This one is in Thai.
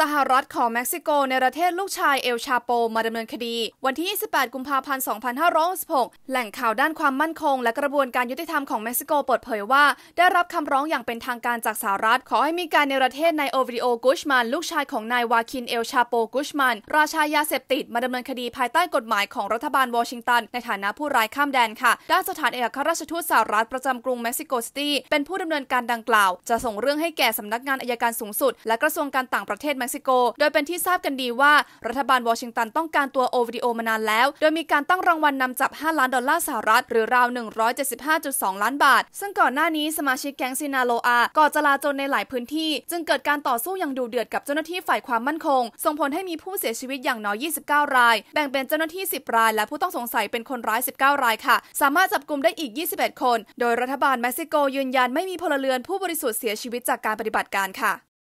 สหรัฐขอเม็กซิโก ในประเทศลูกชาย เอลชาโป มาดำเนินคดี วันที่ 28 กุมภาพันธ์ 2566 แหล่งข่าวด้านความมั่นคง และกระบวนการยุติธรรมของเม็กซิโกเปิดเผยว่า ได้รับคำร้องอย่างเป็นทางการจากสหรัฐ ขอให้มีการในประเทศนายโอวิโอ กุชมันลูกชายของนายวาคิน เอลชาโป กุชมันราชายาเสพติดมาดำเนินคดีภายใต้กฎหมายของรัฐบาลวอชิงตันในฐานะผู้ร้ายข้ามแดนค่ะด้านสถานเอกอัครราชทูตสหรัฐประจำกรุงเม็กซิโกซิตี้เป็นผู้ดำเนินการดังกล่าว จะส่งเรื่องให้แก่สำนักงานอายการสูงสุด และกระทรวงการต่างประเทศม็กซิโกโดยเป็นที่ทราบกันดีว่ารัฐบาลวอชิงตันต้องการตัวโอวิดีโอมานานแล้ว โดยมีการตั้งรางวัลนนำจับ 5 ล้านดอลลาร์สหรัฐหรือราว 175.2 ล้านบาท ซึ่งก่อนหน้านี้ สมาชิกแก๊งซินาโลอาก่อจลาจลในหลายพื้นที่ จึงเกิดการต่อสู้อย่างดูเดือดกับเจ้าหน้าที่ฝ่ายความมั่นคง ส่งผลให้มีผู้เสียชีวิตอย่างน้อย 29 ราย แบ่งเป็นเจ้าหน้าที่ 10 ราย และผู้ต้องสงสัยเป็นคนร้าย 19 รายค่ะ สามารถจับกลุ่มได้อีก 21 คน โดยรัฐบาลเม็กซิโกยืนยันไม่มีพลเรือนผู้บริสุทธิ์เสียชีวิตจากการปฏิบัติการค่ะ